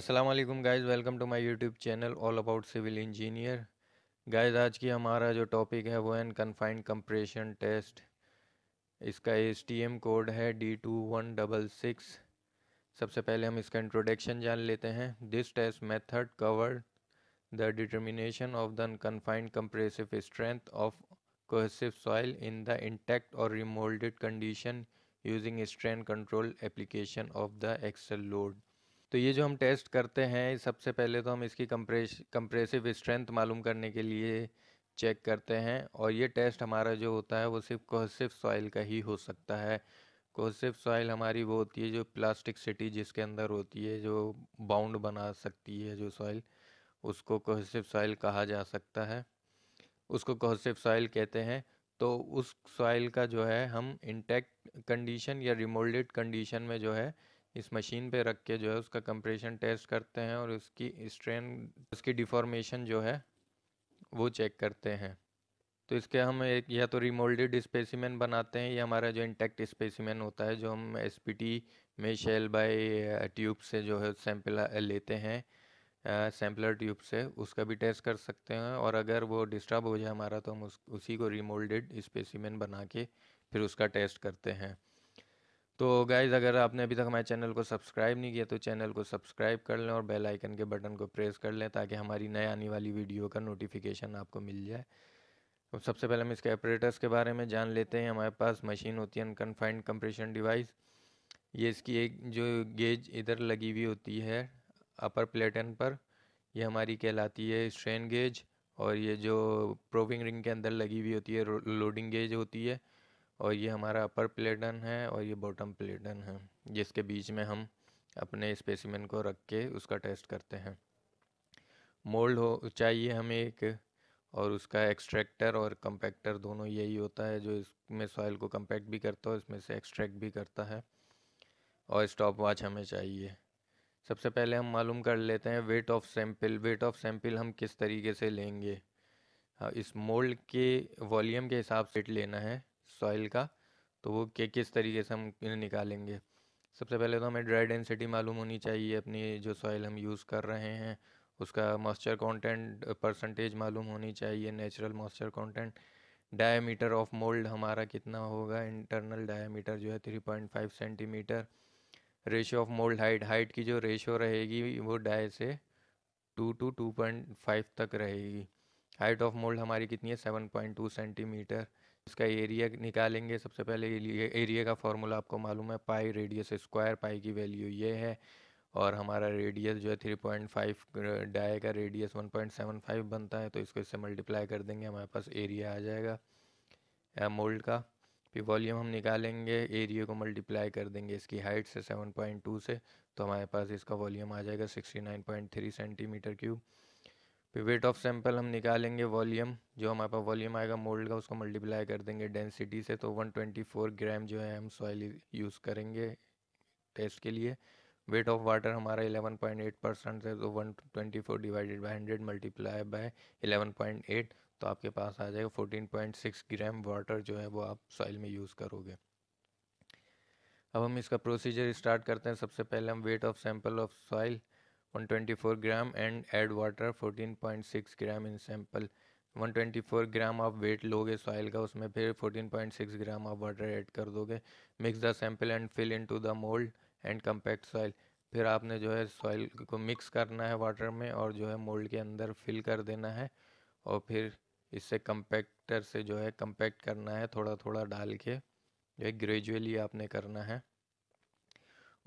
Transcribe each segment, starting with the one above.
Aslam guys welcome to my YouTube channel all about civil engineer guys आज की हमारा जो टॉपिक है वो है कन्फाइंड कंप्रेशन टेस्ट इसका एस कोड है D two one double six सबसे पहले हम इसका इंट्रोडक्शन जान लेते हैं this test method cover the determination of the confined compressive strength of cohesive soil in the intact और remoulded condition using strength control application of the axial load तो ये जो हम टेस्ट करते हैं सबसे पहले तो हम इसकी कंप्रेस कंप्रेसिव स्ट्रेंथ मालूम करने के लिए चेक करते हैं और ये टेस्ट हमारा जो होता है वो सिर्फ कोहसिव सॉइल का ही हो सकता है कोहसिव सॉइल हमारी वो होती है जो प्लास्टिक सिटी जिसके अंदर होती है जो बाउंड बना सकती है जो सॉइल उसको कोहसिव सॉइल कहा जा सकता है उसको कोहसिव सॉइल कहते हैं तो उस सॉइल का जो है हम इंटेक्ट कंडीशन या रिमोल्डेड कंडीशन में जो है इस मशीन पे रख के जो है उसका कंप्रेशन टेस्ट करते हैं और उसकी स्ट्रेन उसकी डिफॉर्मेशन जो है वो चेक करते हैं तो इसके हम एक या तो रिमोल्डेड स्पेसिमेन बनाते हैं या हमारा जो इंटेक्ट स्पेसिमेन होता है जो हम एस में शेल बाय ट्यूब से जो है सैंपल uh, लेते हैं सैम्पलर uh, ट्यूब से उसका भी टेस्ट कर सकते हैं और अगर वो डिस्टर्ब हो जाए हमारा तो हम उस उसी को रिमोल्डेड स्पेसिमेन बना के फिर उसका टेस्ट करते हैं तो गाइज़ अगर आपने अभी तक हमारे चैनल को सब्सक्राइब नहीं किया तो चैनल को सब्सक्राइब कर लें और बेल आइकन के बटन को प्रेस कर लें ताकि हमारी नए आने वाली वीडियो का नोटिफिकेशन आपको मिल जाए तो सबसे पहले हम इसके ऑपरेटर्स के बारे में जान लेते हैं हमारे पास मशीन होती है अनकन्फाइंड कंप्रेशन डिवाइस ये इसकी एक जो गेज इधर लगी हुई होती है अपर प्लेटन पर यह हमारी कहलाती है स्ट्रेन गेज और ये जो प्रोविंग रिंग के अंदर लगी हुई होती है लोडिंग गेज होती है और ये हमारा अपर प्लेडन है और ये बॉटम प्लेडन है जिसके बीच में हम अपने स्पेसिमेन को रख के उसका टेस्ट करते हैं मोल्ड हो चाहिए हमें एक और उसका एक्सट्रैक्टर और कंपैक्टर दोनों यही होता है जो इसमें सॉइल को कंपैक्ट भी करता है इसमें से एक्सट्रैक्ट भी करता है और स्टॉप वॉच हमें चाहिए सबसे पहले हम मालूम कर लेते हैं weight of sample weight of sample हम किस तरीके से लेंगे हाँ, इस मोल्ड के वॉल्यूम के हिसाब से लेना है सॉइल का तो वो के किस तरीके से हम निकालेंगे सबसे पहले तो हमें ड्राई डेंसिटी मालूम होनी चाहिए अपनी जो सॉइल हम यूज़ कर रहे हैं उसका मॉइस्चर कंटेंट परसेंटेज मालूम होनी चाहिए natural moisture content diameter of mould हमारा कितना होगा इंटरनल डायमीटर जो है three point five centimetre ratio of mould height height की जो रेशियो रहेगी वो डाई से two to two point five तक रहेगी हाइट ऑफ मोल्ड हमारी कितनी है सेवन पॉइंट टू सेंटीमीटर इसका एरिया निकालेंगे सबसे पहले एरिया का फार्मूला आपको मालूम है पाई रेडियस स्क्वायर पाई की वैल्यू ये है और हमारा रेडियस जो है थ्री पॉइंट फाइव डाए का radius one point seven five बनता है तो इसको इससे मल्टीप्लाई कर देंगे हमारे पास एरिया आ जाएगा मोल्ड का फिर वॉल्यूम हम निकालेंगे एरिया को मल्टीप्लाई कर देंगे इसकी हाइट से सेवन पॉइंट टू से तो हमारे पास इसका वॉल्यूम आ जाएगा sixty nine point three centimetre cube weight of sample हम निकालेंगे वॉल्यूम जो हमारे पास वॉल्यूम आएगा मोल्ड का उसको मल्टीप्लाई कर देंगे डेंसिटी से तो 124 ग्राम जो है हम सॉइल यूज़ करेंगे टेस्ट के लिए वेट ऑफ वाटर हमारा 11.8 परसेंट है तो 124 डिवाइडेड बाय 100 मल्टीप्लाई बाय 11.8 तो आपके पास आ जाएगा 14.6 ग्राम वाटर जो है वो आप सॉइल में यूज़ करोगे अब हम इसका प्रोसीजर स्टार्ट करते हैं सबसे पहले हम weight of sample of soil 124 gram and add water 14.6 gram in sample 124 gram आप वेट लोगे सॉइल का उसमें फिर 14.6 ग्राम आप वाटर ऐड कर दोगे mix the sample and fill into the mould and compact soil फिर आपने जो है सॉइल को मिक्स करना है वाटर में और जो है मोल्ड के अंदर फिल कर देना है और फिर इससे कंपैक्टर से जो है कंपैक्ट करना है थोड़ा थोड़ा डाल के जो है ग्रेजुअली आपने करना है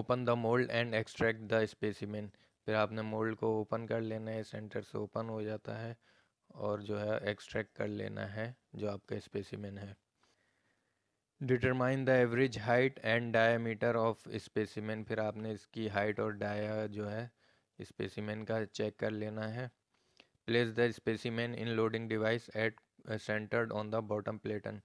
open the mould and extract the specimen फिर आपने मोल्ड को ओपन कर लेना है सेंटर से ओपन हो जाता है और जो है एक्सट्रैक्ट कर लेना है जो आपका स्पेसिमेन है determine the average height and diameter of specimen फिर आपने इसकी हाइट और डाया जो है स्पेसिमेन का चेक कर लेना है place the specimen in loading device at centred on the bottom platen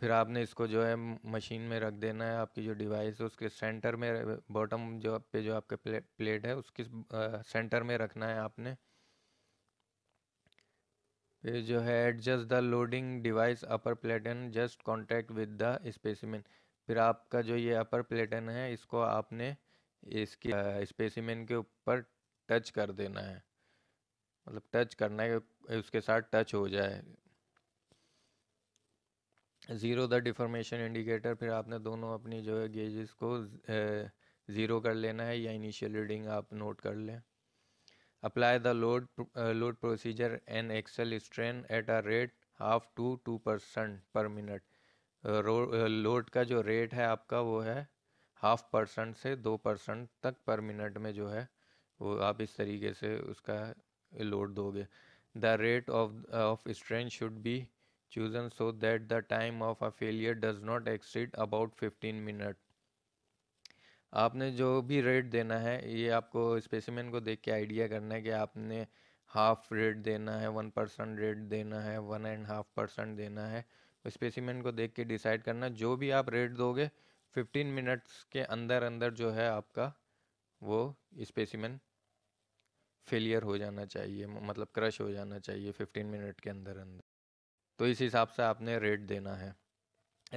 फिर आपने इसको जो है मशीन में रख देना है आपकी जो डिवाइस है उसके सेंटर में बॉटम जो पे जो आपके प्ले, प्लेट है उसके सेंटर में रखना है आपने फिर जो है adjust the loading device upper platen just contact with the specimen फिर आपका जो ये अपर प्लेटन है इसको आपने इसकी स्पेसिमेन के ऊपर टच कर देना है मतलब टच करना है उसके साथ टच हो जाए ज़ीरो द डिफॉर्मेशन इंडिकेटर फिर आपने दोनों अपनी जो है गेजेस को ज़ीरो कर लेना है या इनिशियल रीडिंग आप नोट कर लें apply the load load procedure an axial strain at a rate half to two percent per minute load का जो रेट है आपका वो है हाफ परसेंट से दो परसेंट तक पर मिनट में जो है वो आप इस तरीके से उसका लोड दोगे the rate of of strain should be chosen so that the time of a failure does not exceed about 15 minute आपने जो भी रेट देना है ये आपको स्पेसिमेन को देख के आइडिया करना है कि आपने हाफ रेट देना है वन परसेंट रेट देना है वन एंड हाफ परसेंट देना है स्पेसिमेन को देख के डिसाइड करना जो भी आप रेट दोगे फिफ्टीन मिनट्स के अंदर अंदर जो है आपका वो स्पेसिमेन फेलियर हो जाना चाहिए मतलब क्रश हो जाना चाहिए फिफ्टीन मिनट के अंदर अंदर तो इस हिसाब से आपने रेट देना है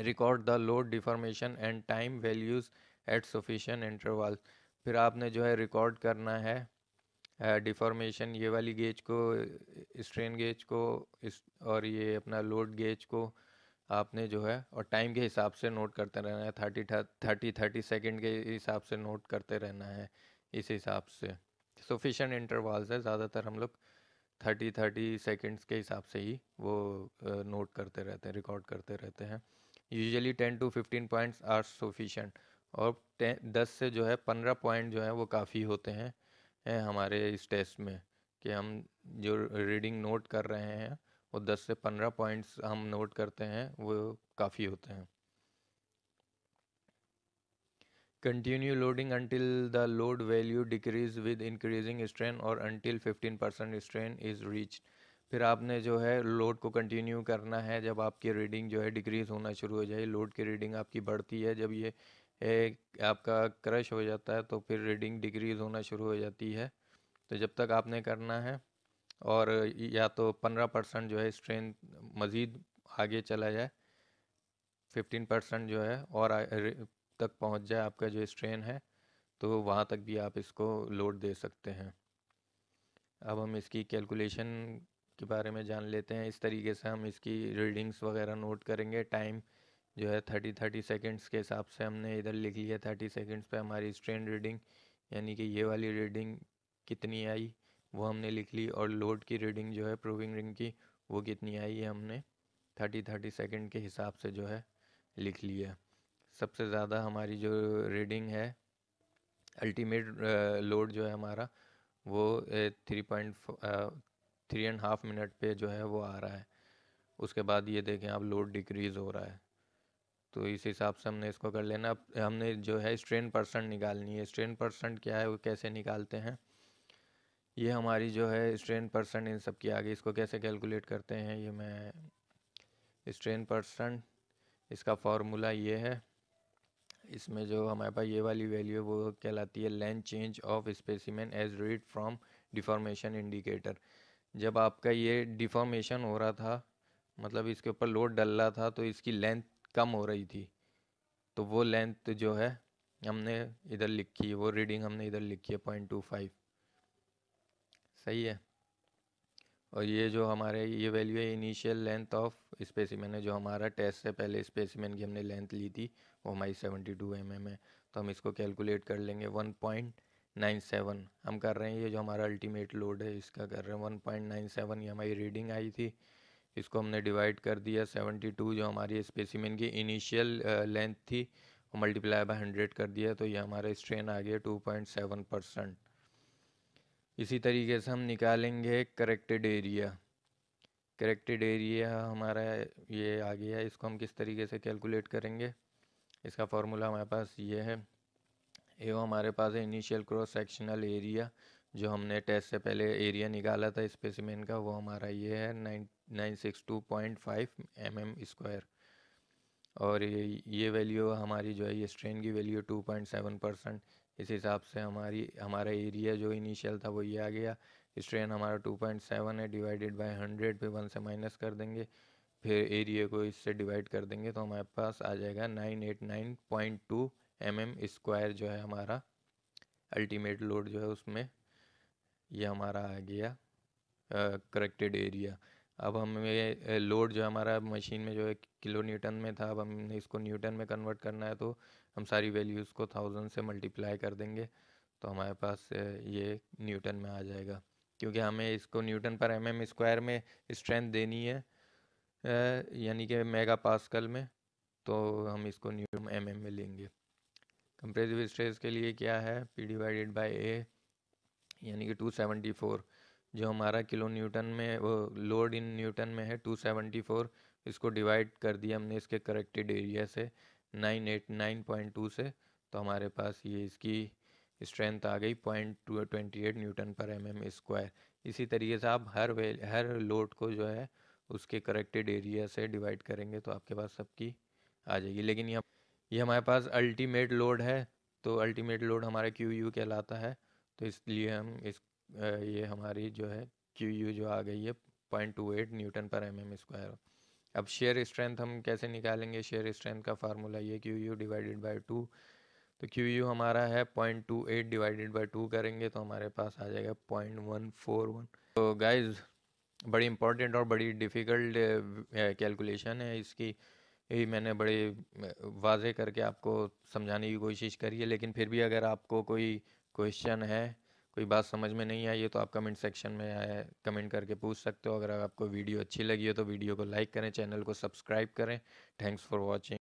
record the load deformation and time values at sufficient interval फिर आपने जो है रिकॉर्ड करना है डिफॉर्मेशन ये वाली गेज को स्ट्रेन गेज को इस और ये अपना लोड गेज को आपने जो है और टाइम के हिसाब से नोट करते रहना है थर्टी थर्टी थर्टी सेकेंड के हिसाब से नोट करते रहना है इस हिसाब से सफिशेंट इंटरवाल से ज़्यादातर हम लोग थर्टी थर्टी सेकेंड्स के हिसाब से ही वो नोट करते रहते हैं रिकॉर्ड करते रहते हैं usually ten to fifteen points are sufficient और दस से जो है पंद्रह पॉइंट जो है वो काफ़ी होते हैं है हमारे इस टेस्ट में कि हम जो रीडिंग नोट कर रहे हैं वो दस से पंद्रह पॉइंट्स हम नोट करते हैं वो काफ़ी होते हैं Continue loading until the load value decrease with increasing strain और until 15% strain is reached. फिर आपने जो है लोड को कंटिन्यू करना है जब आपकी रीडिंग जो है डिक्रीज़ होना शुरू हो जाए लोड की रीडिंग आपकी बढ़ती है जब ये एक आपका क्रश हो जाता है तो फिर रीडिंग डिक्रीज़ होना शुरू हो जाती है तो जब तक आपने करना है और या तो पंद्रह परसेंट जो है स्ट्रेन मज़ीद आगे चला जाए फिफ्टीन परसेंट जो है और तक पहुंच जाए आपका जो स्ट्रेन है तो वहाँ तक भी आप इसको लोड दे सकते हैं अब हम इसकी कैलकुलेशन के बारे में जान लेते हैं इस तरीके से हम इसकी रीडिंग्स वगैरह नोट करेंगे टाइम जो है थर्टी थर्टी सेकेंड्स के हिसाब से हमने इधर लिख लिया थर्टी सेकेंड्स पे हमारी स्ट्रेन रीडिंग यानी कि ये वाली रीडिंग कितनी आई वो हमने लिख ली और लोड की रीडिंग जो है प्रूविंग रिंग की वो कितनी आई है हमने थर्टी थर्टी सेकेंड के हिसाब से जो है लिख लिया सबसे ज़्यादा हमारी जो रीडिंग है अल्टीमेट लोड जो है हमारा वो three point three and half minute पे जो है वो आ रहा है उसके बाद ये देखें आप लोड डिक्रीज़ हो रहा है तो इस हिसाब से हमने इसको कर लेना अब हमने जो है स्ट्रेन परसेंट निकालनी है स्ट्रेन परसेंट क्या है वो कैसे निकालते हैं ये हमारी जो है स्ट्रेन परसेंट इन सब की आगे इसको कैसे कैलकुलेट करते हैं ये मैं स्ट्रेन परसेंट इसका फार्मूला ये है इसमें जो हमारे पास ये वाली वैल्यू है वो कहलाती है length change of specimen as read from deformation indicator जब आपका ये डिफॉर्मेशन हो रहा था मतलब इसके ऊपर लोड डल रहा था तो इसकी लेंथ कम हो रही थी तो वो लेंथ जो है हमने इधर लिखी है वो रीडिंग हमने इधर लिखी है पॉइंट टू फाइव सही है और ये जो हमारे ये वैल्यू है इनिशियल लेंथ ऑफ स्पेसिमन है जो हमारा टेस्ट से पहले स्पेसिमन की हमने लेंथ ली थी वो हमारी सेवेंटी टू एम एम है तो हम इसको कैलकुलेट कर लेंगे वन पॉइंट नाइन सेवन हम कर रहे हैं ये जो हमारा अल्टीमेट लोड है इसका कर रहे हैं वन पॉइंट नाइन सेवन ये हमारी रीडिंग आई थी इसको हमने डिवाइड कर दिया सेवेंटी टू जो हमारी स्पेसिमन की इनिशियल लेंथ थी वो मल्टीप्लाई बाय हंड्रेड कर दिया तो ये हमारा स्ट्रेन आ गया टू पॉइंट सेवन परसेंट इसी तरीके से हम निकालेंगे करेक्टेड एरिया करेक्टेड एरिया हमारा ये आ गया इसको हम किस तरीके से कैलकुलेट करेंगे इसका फार्मूला हमारे पास ये है एवं हमारे पास है इनिशियल क्रॉस सेक्शनल एरिया जो हमने टेस्ट से पहले एरिया निकाला था स्पेसिमेन का वो हमारा ये है nine nine six two point five m m square और ये ये वैल्यू हमारी जो है ये स्ट्रेन की value two point seven percent इस हिसाब से हमारी हमारा एरिया जो इनिशियल था वो ये आ गया स्ट्रेन हमारा टू पॉइंट सेवन है डिवाइडेड बाय हंड्रेड पे वन से माइनस कर देंगे फिर एरिया को इससे डिवाइड कर देंगे तो हमारे पास आ जाएगा nine eight nine point two m m square जो है हमारा अल्टीमेट लोड जो है उसमें ये हमारा आ गया करेक्टेड एरिया अब हमें लोड जो हमारा मशीन में जो है किलो न्यूटन में था अब हमने इसको न्यूटन में कन्वर्ट करना है तो हम सारी वैल्यूज़ को थाउजेंड से मल्टीप्लाई कर देंगे तो हमारे पास ये न्यूटन में आ जाएगा क्योंकि हमें इसको newton per m m square में स्ट्रेंथ देनी है यानी कि मेगा पास्कल में तो हम इसको न्यूटन एम में लेंगे कंप्रेसिव स्ट्रेस के लिए क्या है पी डिवाइडेड बाई ए यानी कि टू सेवेंटी फोर जो हमारा किलो न्यूटन में वो लोड इन न्यूटन में है टू सेवेंटी फोर इसको डिवाइड कर दिया हमने इसके करेक्टेड एरिया से nine eight nine point two से तो हमारे पास ये इसकी स्ट्रेंथ आ गई point two twenty eight newton per m m square इसी तरीके से आप हर वे हर लोड को जो है उसके करेक्टेड एरिया से डिवाइड करेंगे तो आपके पास सबकी आ जाएगी लेकिन यहाँ ये हमारे पास अल्टीमेट लोड है तो अल्टीमेट लोड हमारा क्यू यू कहलाता है तो इसलिए हम इस ये हमारी जो है क्यू यू जो आ गई है point two eight newton per m m square अब शेयर स्ट्रेंथ हम कैसे निकालेंगे शेयर स्ट्रेंथ का फार्मूला ये q u divided by two तो क्यू यू हमारा है point two eight divided by two करेंगे तो हमारे पास आ जाएगा पॉइंट वन फोर वन तो गाइज बड़ी इंपॉर्टेंट और बड़ी डिफ़िकल्ट कैलकुलेशन है इसकी यही मैंने बड़े वाजे करके आपको समझाने की कोशिश करी है लेकिन फिर भी अगर आपको कोई क्वेश्चन है कोई बात समझ में नहीं आई है तो आप कमेंट सेक्शन में आए कमेंट करके पूछ सकते हो अगर आपको वीडियो अच्छी लगी हो तो वीडियो को लाइक करें चैनल को सब्सक्राइब करें थैंक्स फॉर वॉचिंग